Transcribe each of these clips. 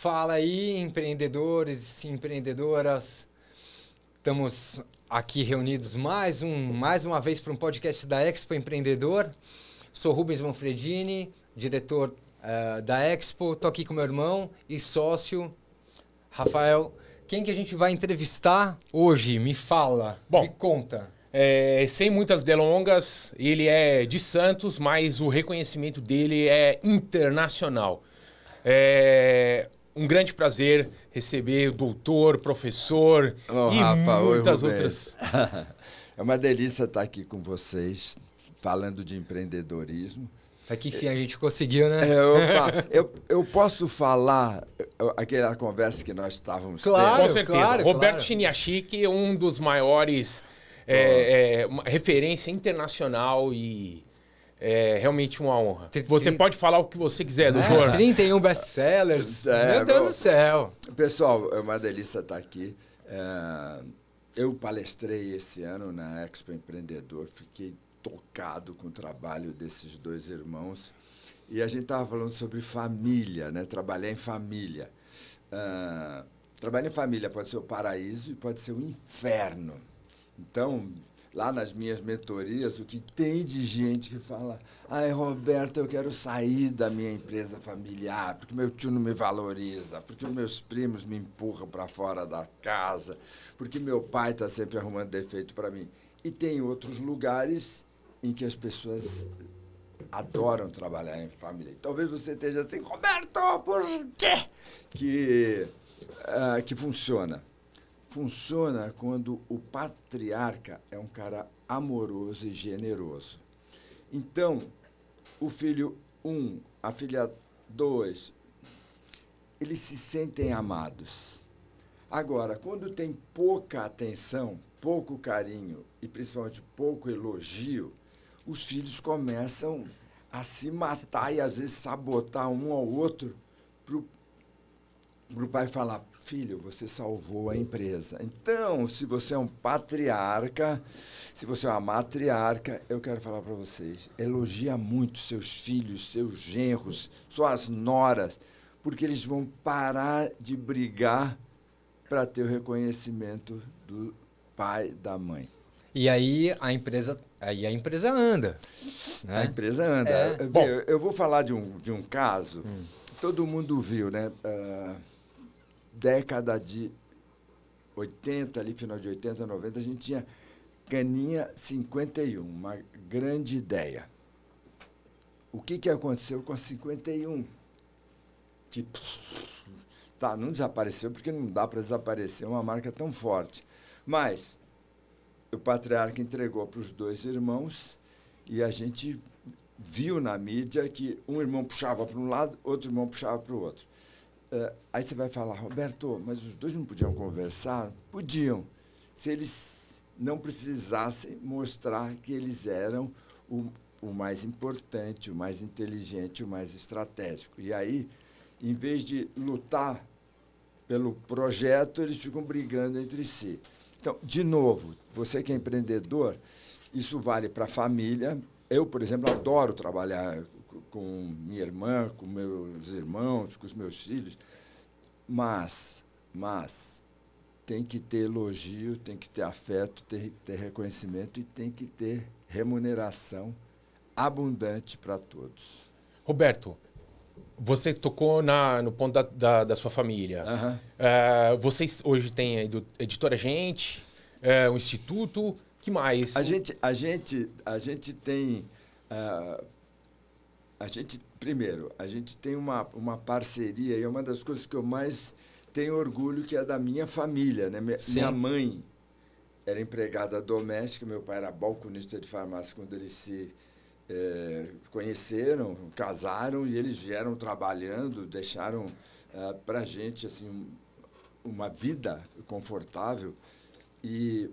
Fala aí, empreendedores e empreendedoras. Estamos aqui reunidos mais, um, mais uma vez para um podcast da Expo Empreendedor. Sou Rubens Manfredini, diretor uh, da Expo. Estou aqui com meu irmão e sócio, Rafael. Quem que a gente vai entrevistar hoje? Me fala, Bom, me conta. É, sem muitas delongas, ele é de Santos, mas o reconhecimento dele é internacional. É, um grande prazer receber o doutor, professor e Rafa, muitas oi, outras. É uma delícia estar aqui com vocês, falando de empreendedorismo. Até que enfim a gente conseguiu, né? É, opa, eu, eu posso falar é, aquela conversa que nós estávamos claro, tendo? Com certeza. Claro, Roberto claro. um dos maiores... É, é, referência internacional e é realmente uma honra. Você pode falar o que você quiser, doutor. É, 31 best-sellers. É, Meu Deus bom, do céu. Pessoal, é uma delícia estar aqui. É, eu palestrei esse ano na Expo Empreendedor. Fiquei tocado com o trabalho desses dois irmãos. E a gente estava falando sobre família, né? Trabalhar em família. É, trabalhar em família pode ser o paraíso e pode ser o inferno. Então, lá nas minhas mentorias, o que tem de gente que fala: ai, Roberto, eu quero sair da minha empresa familiar, porque meu tio não me valoriza, porque meus primos me empurram para fora da casa, porque meu pai está sempre arrumando defeito para mim. E tem outros lugares em que as pessoas adoram trabalhar em família. talvez você esteja assim, Roberto, por quê? Que, uh, que funciona funciona quando o patriarca é um cara amoroso e generoso. Então, o filho 1, um, a filha 2, eles se sentem amados. Agora, quando tem pouca atenção, pouco carinho e principalmente pouco elogio, os filhos começam a se matar e às vezes sabotar um ao outro para o pai falar: filho, você salvou a empresa. Então, se você é um patriarca, se você é uma matriarca, eu quero falar para vocês, elogia muito seus filhos, seus genros, suas noras, porque eles vão parar de brigar para ter o reconhecimento do pai, da mãe. E aí a empresa, aí a empresa anda. Né? A empresa anda. É. Bom, eu vou falar de um, de um caso. Hum. Todo mundo viu, né? Uh, década de 80, ali final de 80, 90, a gente tinha Caninha 51, uma grande ideia. O que, que aconteceu com a 51? Que tipo, tá, não desapareceu porque não dá para desaparecer é uma marca tão forte. Mas o patriarca entregou para os dois irmãos e a gente viu na mídia que um irmão puxava para um lado, outro irmão puxava para o outro. Uh, aí você vai falar, Roberto, mas os dois não podiam conversar? Podiam, se eles não precisassem mostrar que eles eram o, o mais importante, o mais inteligente, o mais estratégico. E aí, em vez de lutar pelo projeto, eles ficam brigando entre si. Então, de novo, você que é empreendedor, isso vale para a família. Eu, por exemplo, adoro trabalhar com minha irmã, com meus irmãos, com os meus filhos. Mas, mas, tem que ter elogio, tem que ter afeto, tem que ter reconhecimento e tem que ter remuneração abundante para todos. Roberto, você tocou na, no ponto da, da, da sua família. É, vocês hoje têm a editora Gente, é, uh, o Instituto, que mais? A gente, a gente, a gente tem. Uh, a gente, primeiro, a gente tem uma, uma parceria e é uma das coisas que eu mais tenho orgulho que é da minha família, né? Minha, minha mãe era empregada doméstica, meu pai era balconista de farmácia quando eles se é, conheceram, casaram e eles vieram trabalhando, deixaram é, ah, para gente assim uma vida confortável. E,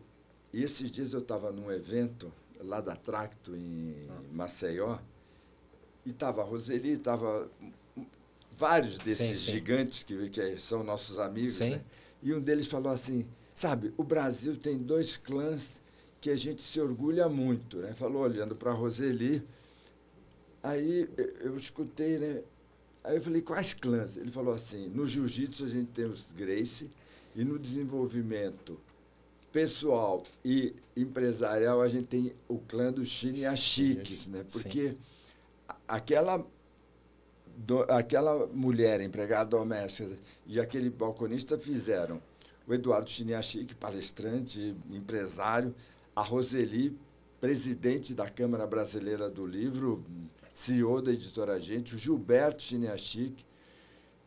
e esses dias eu estava num evento lá da Tracto em ah. Maceió e estava a Roseli, estava vários desses sim, sim. gigantes que, que, são nossos amigos. Né? E um deles falou assim: sabe, o Brasil tem dois clãs que a gente se orgulha muito. Né? Falou olhando para a Roseli. Aí eu escutei, né? Aí eu falei, quais clãs? Ele falou assim, no jiu-jitsu a gente tem os Grace e no desenvolvimento pessoal e empresarial a gente tem o clã do Chine e a Chiques, né? Porque Sim aquela, do, aquela mulher empregada doméstica e aquele balconista fizeram o Eduardo Chiniachique, palestrante, empresário, a Roseli, presidente da Câmara Brasileira do Livro, CEO da Editora Gente, o Gilberto Chiniachique,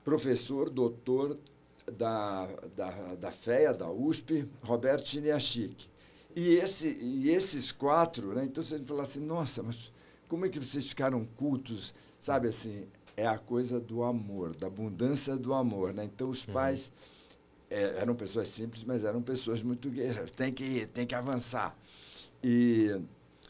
professor, doutor da, da, da FEA, da USP, Roberto Chiniachique. E, esse, e esses quatro, né? então você fala assim, nossa, mas como é que vocês ficaram cultos? Sabe assim, é a coisa do amor, da abundância do amor, né? Então os uhum. pais é, eram pessoas simples, mas eram pessoas muito guerreiras. Tem que ir, tem que avançar. E,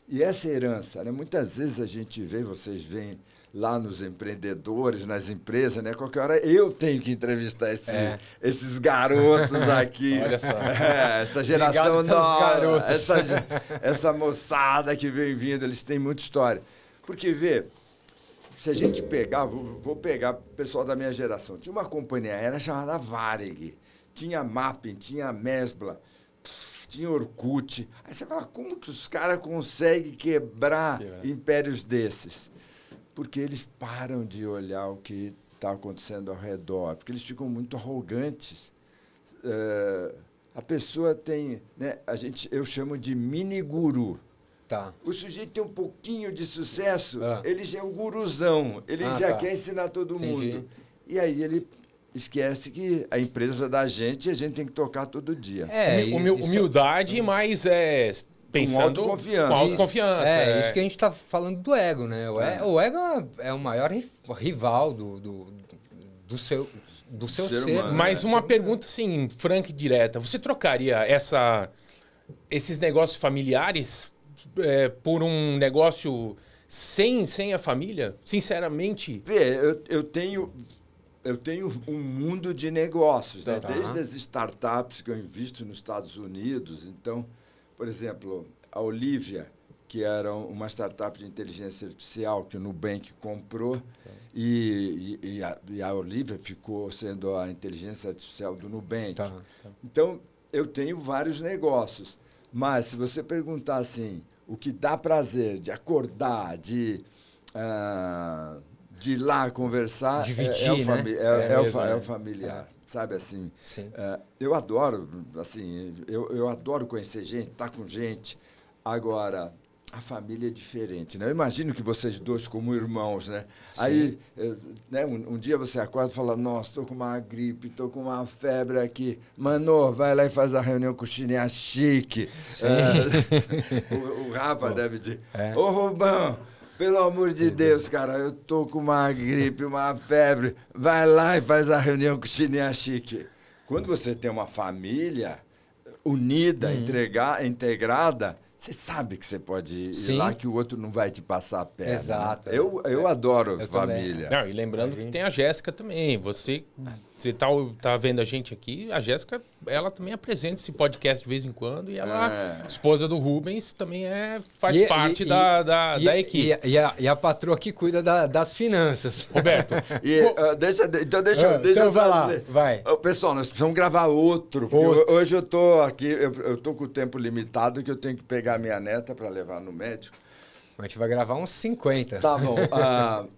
e essa herança, né? muitas vezes a gente vê, vocês veem lá nos empreendedores, nas empresas, né? Qualquer hora eu tenho que entrevistar esse, é. esses garotos aqui. Olha só. É, essa geração nova, essa, essa moçada que vem vindo, eles têm muita história. Porque, vê, se a gente pegar, vou, vou pegar o pessoal da minha geração, tinha uma companhia aérea chamada Varig, tinha Mapping, tinha Mesbla, tinha Orkut. Aí você fala, como que os caras conseguem quebrar impérios desses? porque eles param de olhar o que está acontecendo ao redor, porque eles ficam muito arrogantes. É, a pessoa tem, né, a gente, eu chamo de mini guru. Tá. O sujeito tem um pouquinho de sucesso, ah. ele já é um guruzão, ele ah, já tá. quer ensinar todo Entendi. mundo. E aí ele esquece que a empresa da gente a gente tem que tocar todo dia. É, é humildade, isso... mas é, pensando com autoconfiança. Com autoconfiança isso, é, é, isso que a gente está falando do ego, né? O, é. o, ego é, é o maior rival do, do, do seu do seu ser. ser humano, mas né? É. uma pergunta assim, franca e direta. Você trocaria essa esses negócios familiares é, por um negócio sem, sem a família? Sinceramente? Vê, eu, eu tenho eu tenho um mundo de negócios, né? Tá. Desde as startups que eu invisto nos Estados Unidos, então por exemplo, a Olivia, que era uma startup de inteligência artificial que o Nubank comprou, okay. e, e, a, e, a, Olivia ficou sendo a inteligência artificial do Nubank. Tá, tá. Então, eu tenho vários negócios. Mas se você perguntar assim, o que dá prazer de acordar, de, uh, de ir lá conversar, Dividir, é, é, o né? é, é, o, é, é o é, é. familiar sabe assim? Eh, eu adoro, assim, eu, eu adoro conhecer gente, estar tá com gente. Agora, a família é diferente, né? Eu imagino que vocês dois como irmãos, né? Sim. Aí, eh, né, um, um, dia você acorda e fala, nossa, estou com uma gripe, estou com uma febre aqui. Mano, vai lá e faz a reunião com o Chineas Chique. É, o, o Rafa Bom, deve dizer, é. ô Rubão, pelo amor de Deus, cara, eu tô com uma gripe, uma febre. Vai lá e faz a reunião com o Chininha Chique. Quando você tem uma família unida, uhum. entregar, integrada, você sabe que você pode ir Sim. lá que o outro não vai te passar a perna. Né? Exato. Eu, eu é. adoro eu família. Não, e lembrando que tem a Jéssica também. Você uhum você tá, tá vendo a gente aqui, a Jéssica, ela também apresenta é esse podcast de vez em quando e ela, é. esposa do Rubens, também é, faz e, é, parte e, da, da, e, da, equipe. E, a, e a patroa que cuida da, das finanças. Roberto. uh, deixa, então deixa, ah, deixa então eu vai falar. Lá, vai. pessoal, nós precisamos gravar outro. outro. Eu, hoje eu tô aqui, eu, eu tô com o tempo limitado que eu tenho que pegar minha neta para levar no médico. A gente vai gravar uns 50. Tá bom. Uh,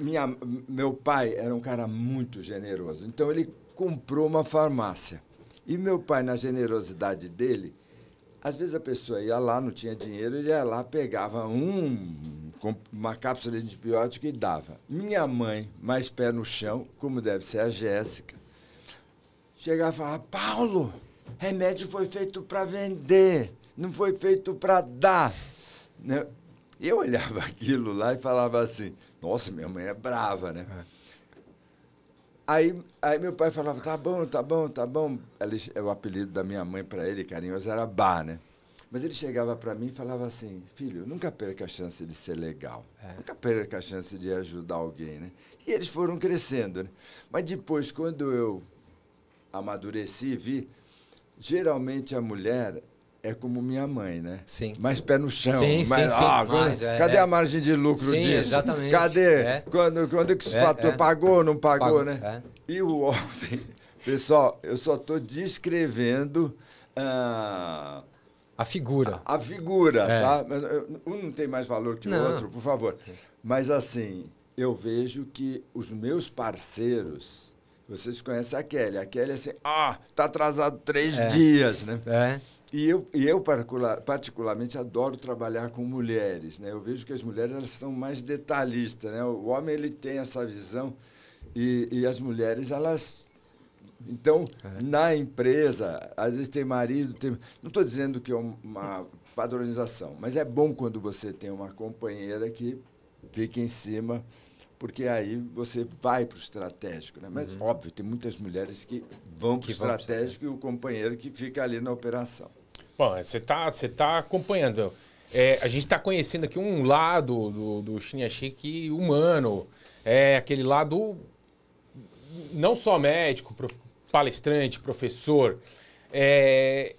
minha, meu pai era um cara muito generoso, então ele comprou uma farmácia. E meu pai, na generosidade dele, às vezes a pessoa ia lá, não tinha dinheiro, ele ia lá, pegava um, uma cápsula de antibiótico e dava. Minha mãe, mais pé no chão, como deve ser a Jéssica, chegava e falava: Paulo, remédio foi feito para vender, não foi feito para dar. Né? Eu olhava aquilo lá e falava assim: nossa, minha mãe é brava, né? É. Aí, aí meu pai falava, tá bom, tá bom, tá bom. Ela, o apelido da minha mãe para ele, carinhoso, era Bá, né? Mas ele chegava para mim e falava assim, filho, nunca perca a chance de ser legal. É. Nunca perca a chance de ajudar alguém, né? E eles foram crescendo, né? Mas depois, quando eu amadureci e vi, geralmente a mulher, é como minha mãe, né? Sim. Mais pé no chão. Sim, mais, sim, ah, sim. É, cadê é, a margem de lucro sim, disso? Exatamente. Cadê? É. Quando, quando que o é, fator é. pagou, não pagou, pagou né? É. E o OVNI, pessoal, eu só estou descrevendo. Ah, a figura. A, a figura, é. tá? Um não tem mais valor que o outro, por favor. Mas assim, eu vejo que os meus parceiros. Vocês conhecem a Kelly. A Kelly é assim, ah, tá atrasado três dias, né? É. E eu, e eu particular, particularmente, adoro trabalhar com mulheres. Né? Eu vejo que as mulheres elas são mais detalhistas. Né? O homem ele tem essa visão e, e as mulheres, elas... Então, é. na empresa, às vezes tem marido... Tem... Não estou dizendo que é uma padronização, mas é bom quando você tem uma companheira que fica em cima porque aí você vai para o estratégico. Né? Mas, uhum. óbvio, tem muitas mulheres que vão para o estratégico e o companheiro que fica ali na operação. Bom, você está você tá acompanhando. É, a gente está conhecendo aqui um lado do, do Shinyashi humano, é aquele lado não só médico, prof, palestrante, professor. É,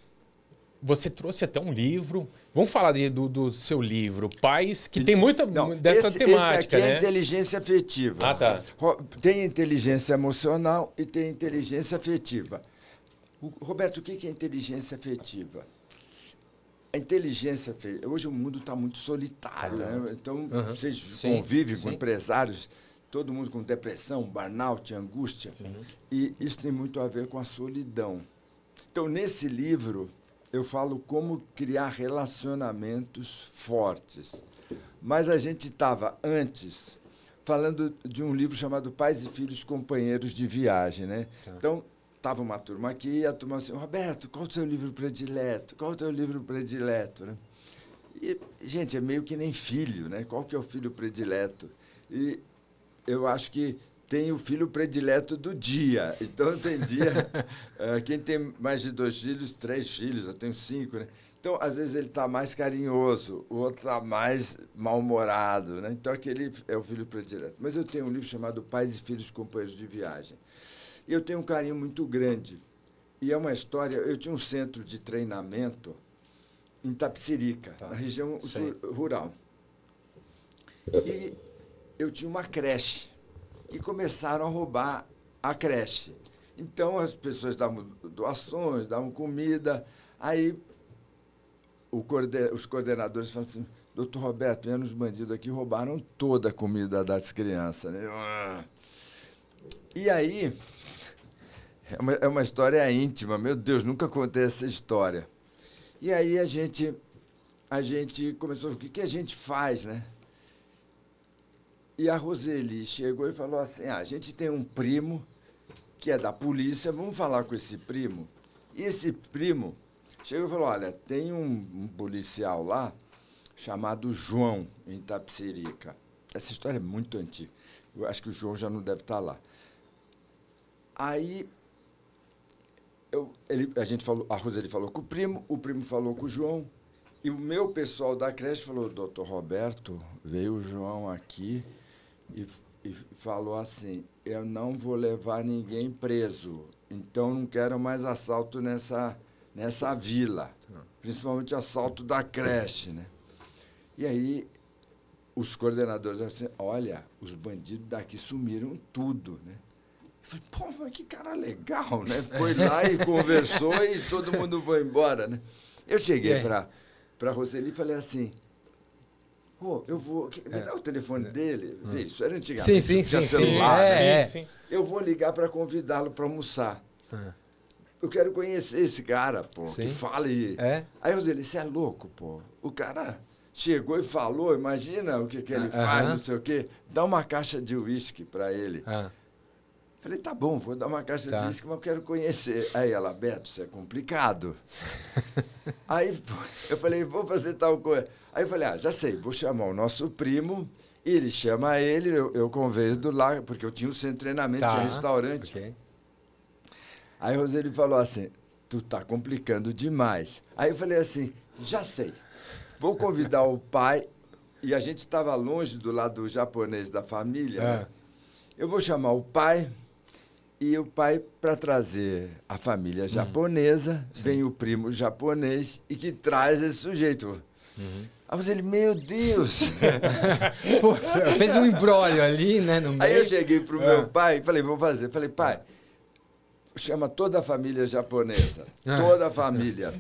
você trouxe até um livro. Vamos falar de, do, do, seu livro, Pais, que tem muita não, dessa esse, temática. Esse aqui é né? é inteligência afetiva. Ah, tá. Tem inteligência emocional e tem inteligência afetiva. Roberto, o que é inteligência afetiva? a inteligência, filho. hoje o mundo está muito solitário, né? Então, uh vocês sim, convivem sim. com empresários, todo mundo com depressão, burnout, angústia. Sim. E isso tem muito a ver com a solidão. Então, nesse livro, eu falo como criar relacionamentos fortes. Mas a gente estava antes falando de um livro chamado Pais e Filhos Companheiros de Viagem, né? Tá. Então, Tava uma turma aqui e a turma assim, Roberto, qual o seu livro predileto? Qual o teu livro predileto? Né? E, gente, é meio que nem filho, né? Qual que é o filho predileto? E eu acho que tem o filho predileto do dia. Então, tem dia... uh, quem tem mais de dois filhos, três filhos, eu tenho cinco, né? Então, às vezes ele está mais carinhoso, o outro está mais mal-humorado, né? Então, aquele é o filho predileto. Mas eu tenho um livro chamado Pais e Filhos Companheiros de Viagem, eu tenho um carinho muito grande. E é uma história. Eu tinha um centro de treinamento em Tapsirica, tá. na região Sim. rural. E eu tinha uma creche. E começaram a roubar a creche. Então as pessoas davam doações, davam comida. Aí coorden os coordenadores falaram assim: Doutor Roberto, vieram os bandidos aqui roubaram toda a comida das crianças. Né? E aí é uma, é uma história íntima. Meu Deus, nunca contei essa história. E aí a gente, a gente começou, o que, que a gente faz, né? E a Roseli chegou e falou assim: ah, a gente tem um primo que é da polícia, vamos falar com esse primo. E esse primo chegou e falou: olha, tem um, um policial lá chamado João, em Tapsirica. Essa história é muito antiga. Eu acho que o João já não deve estar lá. Aí eu, ele, a gente falou, a Roseli falou com o primo, o primo falou com o João. E o meu pessoal da creche falou, doutor Roberto, veio o João aqui e, e falou assim, eu não vou levar ninguém preso, então não quero mais assalto nessa, nessa vila, principalmente assalto da creche, né? E aí os coordenadores assim, olha, os bandidos daqui sumiram tudo, né? Falei, pô, mas que cara legal, né? É. Foi lá e conversou e todo mundo foi embora, né? Eu cheguei é. para para Roseli e falei assim, Pô, oh, eu vou. Me é. dá o telefone é. dele. Hum. Isso era antigamente. Sim, sim, sim, celular. Sim, né? é, sim, é. Eu vou ligar para convidá-lo para almoçar. Eu quero conhecer esse cara, pô, que fala e. É. Aí Roseli disse, você é louco, pô. O cara chegou e falou, imagina o que, que ele ah, faz, não sei o quê. Dá uma caixa de uísque para ele. Ah. Falei, tá bom, vou dar uma caixa tá. de uísque, mas eu quero conhecer. Aí ela, Beto, isso é complicado. Aí eu falei, vou fazer tal coisa. Aí eu falei, ah, já sei, vou chamar o nosso primo, e ele chama ele, eu, eu convido lá, porque eu tinha o um centro de treinamento, tá. tinha restaurante. Okay. Aí o Roseli falou assim, tu tá complicando demais. Aí eu falei assim, já sei, vou convidar o pai, e a gente estava longe do lado japonês da família, né? é. né? Eu vou chamar o pai, e o pai, para trazer a família hum. japonesa, uhum. vem o primo japonês e que traz esse sujeito. Uhum. Aí eu falei, meu Deus! Pô, fez um embrólio ali, né? No meio. Aí eu cheguei pro uhum. meu ah. pai e falei, vou fazer. Falei, pai, chama toda a família japonesa. Ah. Toda a família.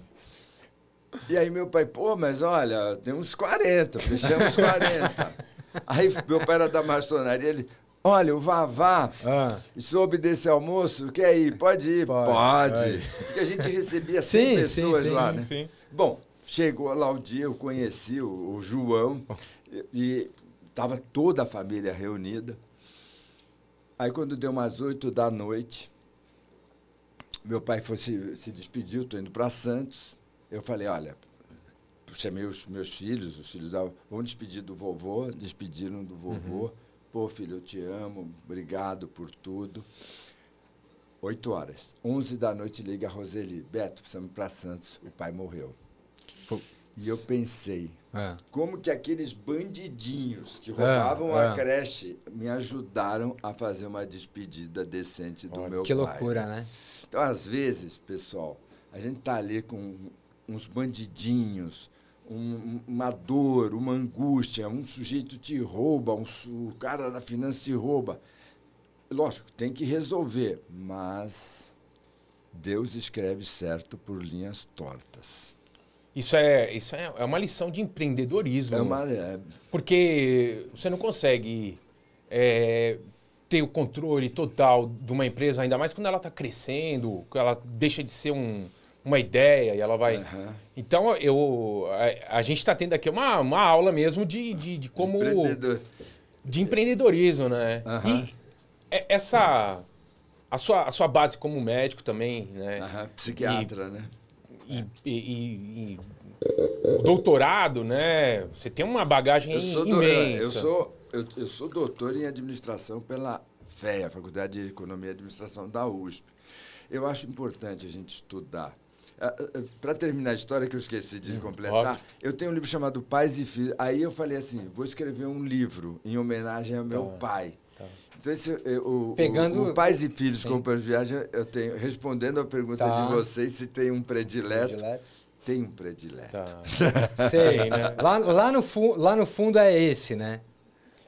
E aí meu pai, pô, mas olha, tem uns 40, fechamos 40. Aí meu pai era da maçonaria, ele, Olha, o Vavá ah. soube desse almoço, quer ir? Pode ir? Pode. Pode. Porque a gente recebia 100 sim, pessoas sim, lá, sim, né? Sim. Bom, chegou lá o dia, eu conheci o, o João e estava toda a família reunida. Aí quando deu umas oito da noite, meu pai foi, se, se despediu, estou indo para Santos. Eu falei, olha, chamei os meus filhos, os filhos da, vão despedir do vovô, despediram do vovô. Uhum. Pô, filho, eu te amo, obrigado por tudo. Oito horas. Onze da noite liga a Roseli. Beto, precisamos ir para Santos. O pai morreu. E eu pensei, é. como que aqueles bandidinhos que é, roubavam é, é. a creche me ajudaram a fazer uma despedida decente do Olha, meu que pai. Que loucura, né? Então, às vezes, pessoal, a gente tá ali com uns bandidinhos, um, uma dor, uma angústia, um sujeito te rouba, um, o cara da finança te rouba. Lógico, tem que resolver, mas Deus escreve certo por linhas tortas. Isso é, isso é, é uma lição de empreendedorismo. É uma, é... Porque você não consegue é, ter o controle total de uma empresa, ainda mais quando ela está crescendo, que ela deixa de ser um, uma ideia e ela vai. Uhum. Então eu a, a gente está tendo aqui uma, uma aula mesmo de, de, de como Empreendedor. de empreendedorismo, né? Uhum. E é, essa a sua, a sua base como médico também, né? Uhum. Psiquiatra, e, né? E, e, e, doutorado, né? Você tem uma bagagem eu sou imensa. Do, eu sou eu, eu sou doutor em administração pela FEA, Faculdade de Economia e Administração da USP. Eu acho importante a gente estudar ah, ah, ah, Para terminar a história que eu esqueci de hum, completar, Óbvio. eu tenho um livro chamado Pais e Filhos. Aí eu falei assim, vou escrever um livro em homenagem ao meu tá. pai. Tá então, esse, eh, o, Pegando... O, o Pais e Filhos com de Viagem, eu tenho, respondendo a pergunta tá. de vocês, se tem um predileto. predileto. Tem um predileto. Tá. Sei, né? Lá, lá, no lá no fundo é esse, né?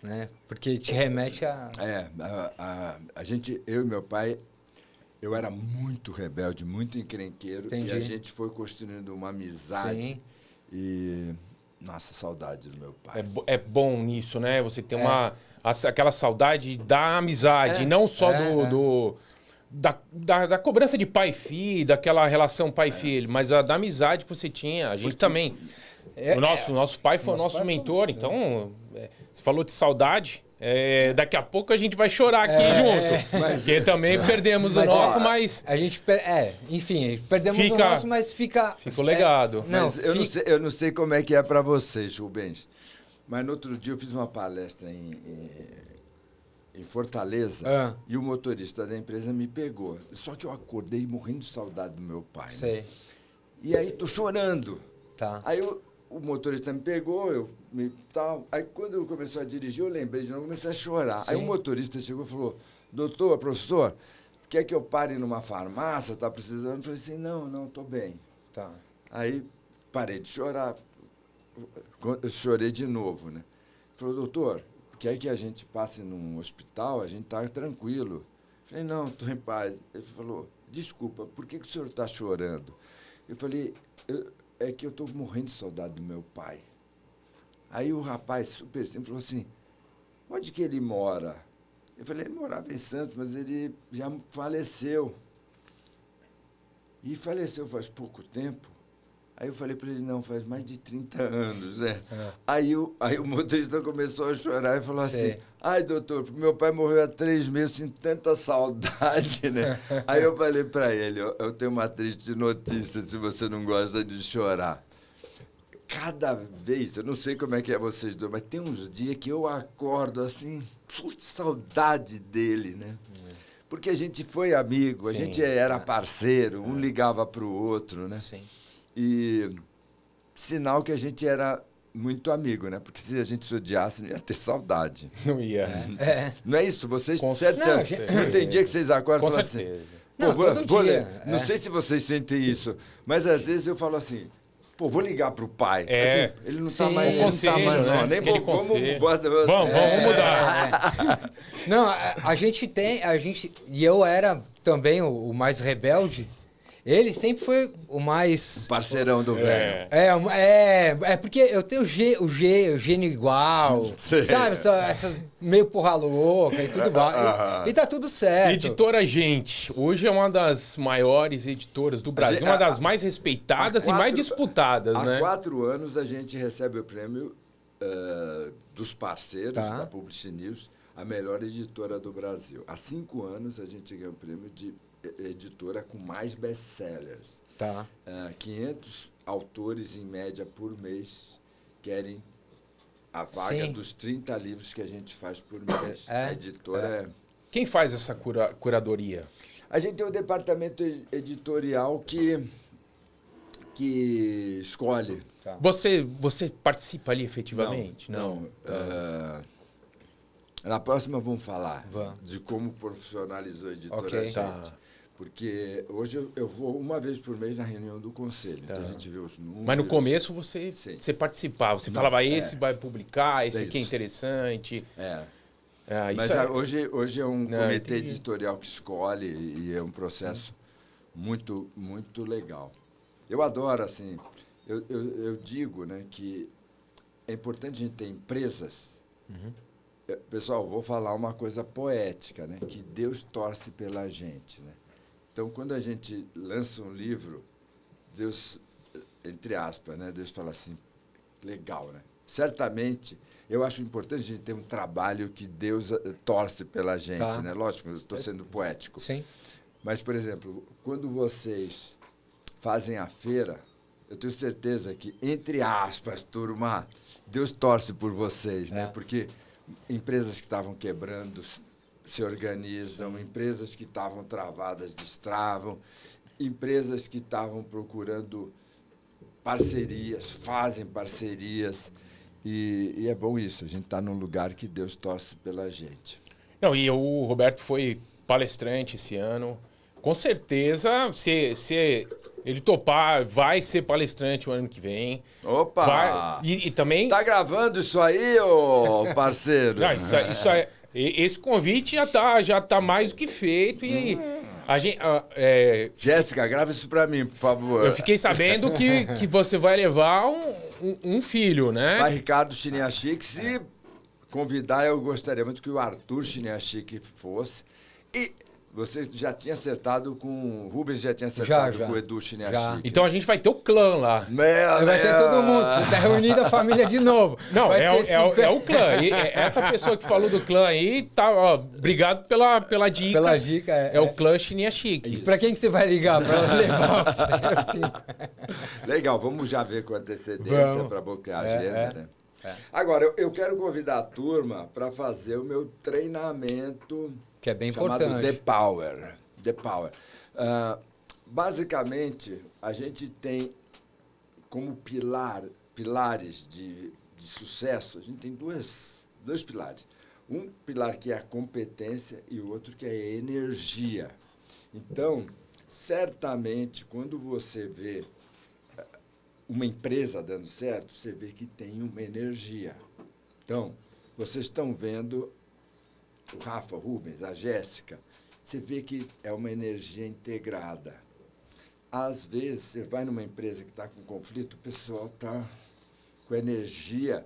né? Porque te remete a. É, a, a, a gente, eu e meu pai, eu era muito rebelde, muito encrenqueiro. Entendi. E a gente foi construindo uma amizade. Sim. E. Nossa, saudade do meu pai. É, é bom nisso, né? Você tem é. uma. Aquela saudade da amizade, é. não só é, do. É. do da, da, da, cobrança de pai e filho, daquela relação pai e é. filho, mas a, da amizade que você tinha. A gente Porque... também. o nosso, nosso pai foi nosso, nosso mentor, foi... então. Você falou de saudade. É, daqui a pouco a gente vai chorar aqui é, junto. porque também é. perdemos mas, o nosso, ó, mas. A gente. É, enfim, perdemos fica, o nosso, mas fica. Fica o legado. É, não, mas eu, fica... não sei, eu não sei como é que é para vocês, Rubens. Mas no outro dia eu fiz uma palestra em, em, em Fortaleza ah. e o motorista da empresa me pegou. Só que eu acordei morrendo de saudade do meu pai. Né? Sei. Né? E aí tô chorando. Tá. Aí eu o motorista me pegou, eu me tal. Aí quando eu comecei a dirigir, eu lembrei de novo, comecei a chorar. Sim. Aí o motorista chegou e falou: "Doutor, professor, quer que eu pare numa farmácia? Tá precisando?" Eu falei assim: "Não, não, tô bem". Tá. Aí parei de chorar. Eu chorei de novo, né? Falou: "Doutor, quer que a gente passe num hospital? A gente tá tranquilo". Eu falei: "Não, tô em paz". Ele falou: "Desculpa, por que, que o senhor está chorando?" Eu falei: eu, é que eu estou morrendo de saudade do meu pai. Aí o rapaz, super simples, falou assim, onde que ele mora? Eu falei, ele morava em Santos, mas ele já faleceu. E faleceu faz pouco tempo. Aí eu falei para ele, não, faz mais de 30 anos, né? É. Aí, o, aí o motorista começou a chorar e falou assim, ai, doutor, meu pai morreu há três meses sem tanta saudade, né? aí eu falei para ele, eu, eu tenho uma triste notícia se você não gosta de chorar. Cada vez, eu não sei como é que é vocês dois, mas tem uns dias que eu acordo assim, putz, saudade dele, né? É. Porque a gente foi amigo, Sim. a gente era é. parceiro, um ligava para o outro, né? Sim. E sinal que a gente era muito amigo, né? Porque se a gente se odiasse, não ia ter saudade. Não ia. É. É. Não é isso? Vocês Com certeza. Não, gente... não tem dia que vocês acordam e falam assim. Não, vou, todo vou, dia. não é. sei se vocês sentem isso, mas às vezes eu falo assim. Pô, vou ligar pro pai. É. Assim, ele não tá Sim, tá mais. Conselho, não tá mais, né? não. Nem vou, vamos, vamos, é, vamos mudar. É. Não, a, a, gente tem. A gente, e eu era também o, o mais rebelde. Ele sempre foi o mais. Parceirão do é. velho. É, é, é, porque eu tenho o, G, o, G, o gênio igual. Sim. Sabe? Essa, essa, meio porra louca e tudo mais. E, e, tá tudo certo. Editora Gente. Hoje é uma das maiores editoras do Brasil, uma das mais respeitadas quatro, e mais disputadas, há né? Há quatro anos a gente recebe o prêmio uh, dos parceiros tá. da Public News, a melhor editora do Brasil. Há cinco anos a gente ganha o prêmio de editora com mais best-sellers. Tá. Uh, ah, 500 autores, em média, por mês querem a vaga Sim. dos 30 livros que a gente faz por mês. É, a editora... É. é. Quem faz essa cura curadoria? A gente tem um departamento editorial que, que escolhe. Tá. Você, você participa ali efetivamente? Não. não. não. Uh, na próxima vamos falar Vã. de como profissionalizou a editora. Okay. Tá. Porque hoje eu, vou uma vez por mês na reunião do conselho. Tá. Então a tá. gente vê os números. Mas no começo você, você participava, você Não, falava, é. esse é, vai publicar, esse é aqui é interessante. É. Ah, Mas é... Hoje, hoje é um Não, comitê editorial que escolhe e é um processo muito, muito legal. Eu adoro, assim, eu, eu, eu, digo né, que é importante a gente ter empresas. Uhum. É, pessoal, vou falar uma coisa poética, né? Que Deus torce pela gente, né? Então, quando a gente lança um livro, Deus, entre aspas, né, Deus fala assim, legal, né? Certamente, eu acho importante a gente ter um trabalho que Deus eh, torce pela gente, tá. né? Lógico, eu estou é, sendo poético. Sim. Mas, por exemplo, quando vocês fazem a feira, eu tenho certeza que, entre aspas, turma, Deus torce por vocês, né? é. né? Porque empresas que estavam quebrando se organizam, Sim. empresas que estavam travadas destravam, empresas que estavam procurando parcerias fazem parcerias. E, e, é bom isso, a gente está num lugar que Deus torce pela gente. Não, e o Roberto foi palestrante esse ano. Com certeza, se, se ele topar, vai ser palestrante o ano que vem. Opa! Vai, e, e, também. Tá gravando isso aí, ô parceiro? Não, isso, isso é. E, esse convite já tá, já tá mais do que feito e. A gente, a, ah, é... Jéssica, grava isso pra mim, por favor. Eu fiquei sabendo que, que você vai levar um, um, um filho, né? Vai Ricardo Chiniachix se convidar, eu gostaria muito que o Arthur Chiniachix fosse. E você já tinha acertado com. O Rubens já tinha acertado já, já. com o Edu Chineachique. Então a gente vai ter o clã lá. Meu, vai ter todo mundo. Você tá reunindo a família de novo. Não, é, é, o, é, o clã. E é, essa pessoa que falou do clã aí, tá, ó, obrigado pela, pela dica. Pela dica, é. É o clã Chineachique. E pra quem que você vai ligar? Pra levar o assim? Legal, vamos já ver com antecedência para bloquear a é, agenda, é. né? É. Agora, eu, eu quero convidar a turma para fazer o meu treinamento que é bem importante. The Power. The Power. Uh, basicamente, a gente tem como pilar, pilares de, de sucesso, a gente tem duas, dois pilares. Um pilar que é a competência e o outro que é a energia. Então, certamente, quando você vê ah, uma empresa dando certo, você vê que tem uma energia. Então, vocês estão vendo o Rafa Rubens, a Jéssica, você vê que é uma energia integrada. Às vezes, você vai numa empresa que está com conflito, o pessoal está com energia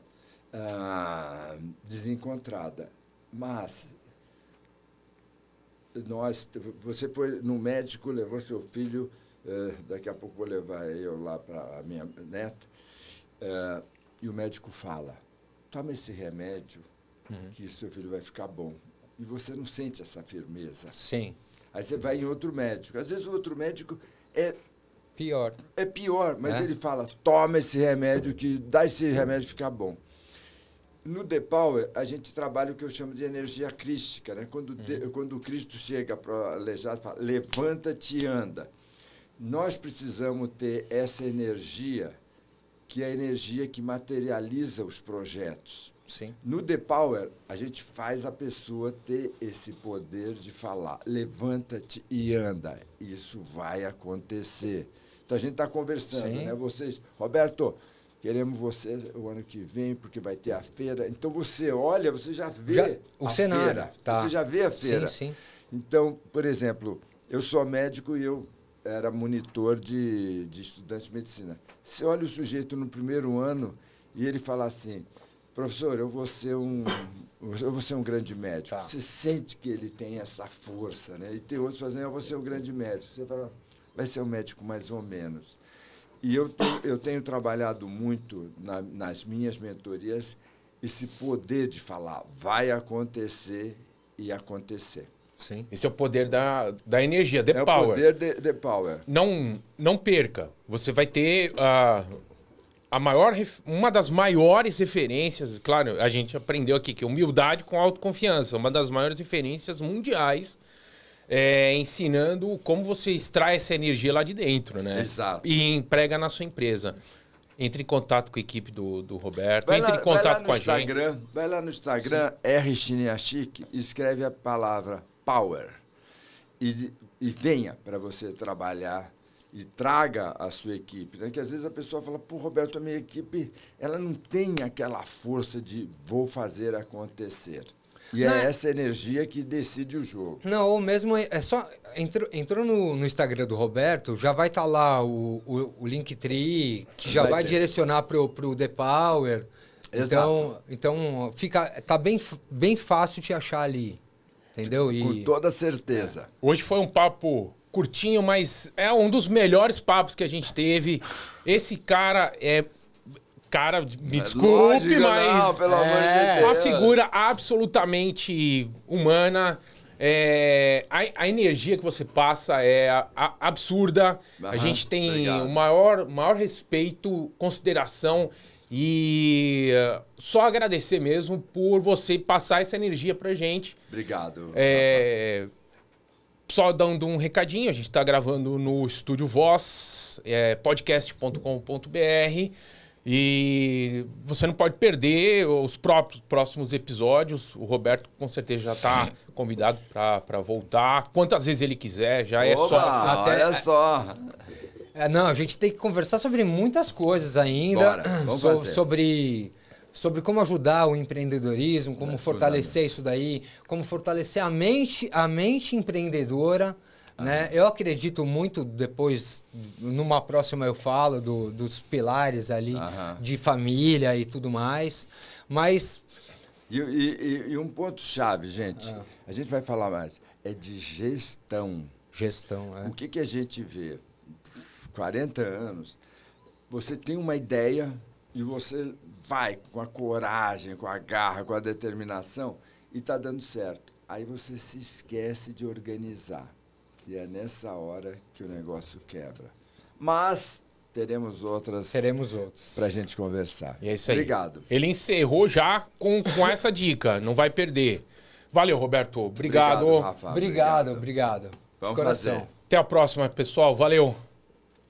ah, desencontrada. Mas nós, você foi no médico, levou seu filho, eh, daqui a pouco vou levar eu lá para a minha neta, eh, e o médico fala, toma esse remédio uhum. que seu filho vai ficar bom e você não sente essa firmeza. Sim. Aí você vai em outro médico. Às vezes o outro médico é pior. É pior, mas é? ele fala: "Toma esse remédio que dá esse remédio ficar bom". No The Power, a gente trabalha o que eu chamo de energia crística, né? Quando uhum. de, quando Cristo chega para o aleijado, fala: "Levanta-te e anda". Nós precisamos ter essa energia, que é a energia que materializa os projetos. Sim. No The Power, a gente faz a pessoa ter esse poder de falar: levanta-te e anda. Isso vai acontecer. Então a gente está conversando, Sim. né? Vocês, Roberto, queremos você o ano que vem, porque vai ter a feira. Então você olha, você já vê já, o cenário. Feira, tá. Você já vê a feira. Sim, sim. Então, por exemplo, eu sou médico e eu era monitor de, de estudantes de medicina. Você olha o sujeito no primeiro ano e ele fala assim: professor, eu vou ser um, eu vou ser um grande médico. Tá. Você sente que ele tem essa força, né? E tem outros fazendo, eu vou ser um grande médico. Você fala, vai ser um médico mais ou menos. E eu tenho, eu tenho trabalhado muito na, nas minhas mentorias esse poder de falar, vai acontecer e acontecer. Sim. Esse é o poder da, da energia, the é power. É o poder de, the power. Não, não perca. Você vai ter. Uh, a maior, uma das maiores referências, claro, a gente aprendeu aqui que humildade com autoconfiança, uma das maiores referências mundiais, é, ensinando como você extrai essa energia lá de dentro, né? Exato. E emprega na sua empresa. Entre em contato com a equipe do, do Roberto, entre em contato com a Instagram, gente. Vai lá no Instagram, R escreve a palavra power e, e venha para você trabalhar e traga a sua equipe. Né? Que às vezes a pessoa fala, pô, Roberto, a minha equipe ela não tem aquela força de vou fazer acontecer. E é essa energia que decide o jogo. Não, ou mesmo é, é só. Entrou, entrou no, no Instagram do Roberto, já vai estar tá lá o, o, o Linktree, que já vai, vai direcionar pro, pro The Power. Então, Exato. Então, então fica, tá bem, bem fácil te achar ali. Entendeu? E... Com toda certeza. É. Hoje foi um papo curtinho, mas é um dos melhores papos que a gente teve. Esse cara é. Cara, me é desculpe, Lógico, mas. Não, é, de Uma figura absolutamente humana. É, a, a, energia que você passa é a, a, absurda. a gente tem obrigado. o maior, maior respeito, consideração e eh, só agradecer mesmo por você passar essa energia pra gente. Obrigado. É, só dando um recadinho, a gente está gravando no Estúdio Voz, é, podcast.com.br. E você não pode perder os próprios, próximos episódios. O Roberto, com certeza, já está convidado para voltar. Quantas vezes ele quiser, já é Oba, é só. Até... Olha só. É, não, a gente tem que conversar sobre muitas coisas ainda. Bora, so, sobre sobre como ajudar o empreendedorismo, como é, fortalecer isso daí, como fortalecer a mente, a mente empreendedora. Ah. né? Eu acredito muito, depois, numa próxima eu falo do, dos pilares ali aham. de família e tudo mais. Mas. E, e, e um ponto-chave, gente, ah. a gente vai falar mais, é de gestão. Gestão, é. O que, que a gente vê? 40 anos, você tem uma ideia e você vai com a coragem, com a garra, com a determinação e está dando certo. Aí você se esquece de organizar. E é nessa hora que o negócio quebra. Mas teremos outras. Teremos outros. Para a gente conversar. E é isso aí. Obrigado. Ele encerrou já com, com essa dica. Não vai perder. Valeu, Roberto. Obrigado. Obrigado, Rafa, obrigado. obrigado. obrigado. Vamos fazer. Até a próxima, pessoal. Valeu.